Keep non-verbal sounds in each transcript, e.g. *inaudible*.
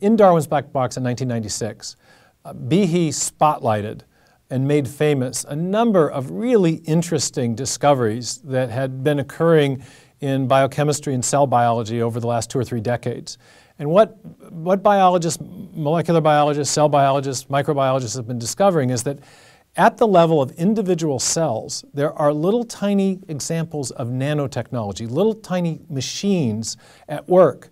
in Darwin's Black Box in 1996, uh, Behe spotlighted and made famous a number of really interesting discoveries that had been occurring in biochemistry and cell biology over the last two or three decades. And what, what biologists, molecular biologists, cell biologists, microbiologists have been discovering is that at the level of individual cells, there are little tiny examples of nanotechnology, little tiny machines at work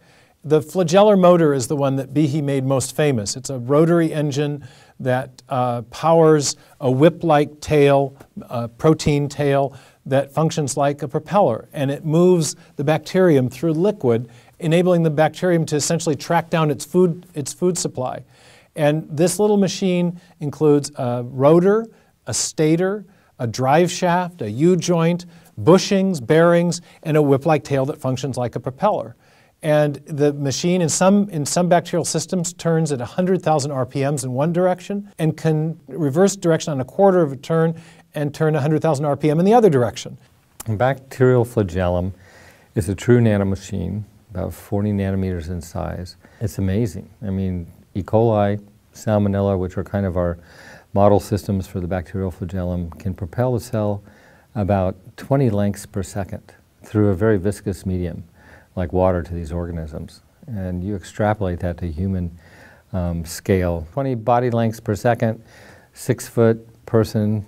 the flagellar motor is the one that Behe made most famous. It's a rotary engine that uh, powers a whip-like tail, a protein tail, that functions like a propeller. And it moves the bacterium through liquid, enabling the bacterium to essentially track down its food, its food supply. And this little machine includes a rotor, a stator, a drive shaft, a U-joint, bushings, bearings, and a whip-like tail that functions like a propeller and the machine in some, in some bacterial systems turns at 100,000 RPMs in one direction and can reverse direction on a quarter of a turn and turn 100,000 RPM in the other direction. Bacterial flagellum is a true nanomachine, about 40 nanometers in size. It's amazing. I mean, E. coli, Salmonella, which are kind of our model systems for the bacterial flagellum, can propel the cell about 20 lengths per second through a very viscous medium like water to these organisms. And you extrapolate that to human um, scale. 20 body lengths per second, six foot person,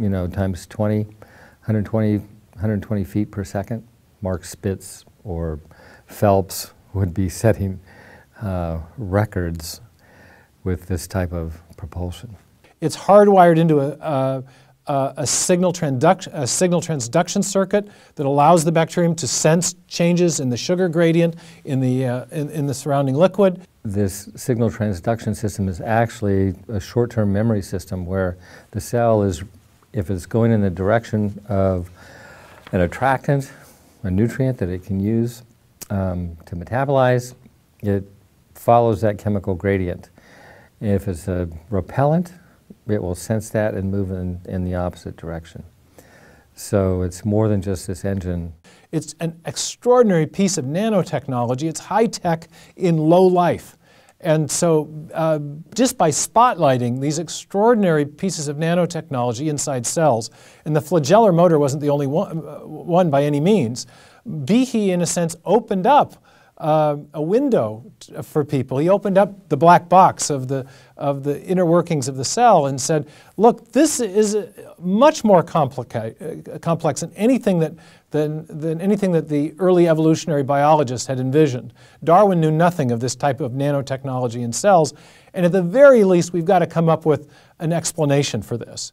you know, times 20, 120, 120 feet per second. Mark Spitz or Phelps would be *laughs* setting uh, records with this type of propulsion. It's hardwired into a, uh, uh, a, signal a, signal transduction circuit that allows the bacterium to sense changes in the sugar gradient in the, uh, in, in the surrounding liquid. This signal transduction system is actually a short term memory system where the cell is, if it's going in the direction of an attractant, a nutrient that it can use um, to metabolize, it follows that chemical gradient. If it's a repellent, it will sense that and move in, in the opposite direction. So it's more than just this engine. It's an extraordinary piece of nanotechnology. It's high tech in low life. And so, uh, just by spotlighting these extraordinary pieces of nanotechnology inside cells, and the flagellar motor wasn't the only one, uh, one by any means, Behe, in a sense, opened up uh, a window uh, for people. He opened up the black box of the, of the inner workings of the cell and said, look, this is uh, much more complica- uh, complex than anything that, than, than anything that the early evolutionary biologists had envisioned. Darwin knew nothing of this type of nanotechnology in cells, and at the very least, we've got to come up with an explanation for this.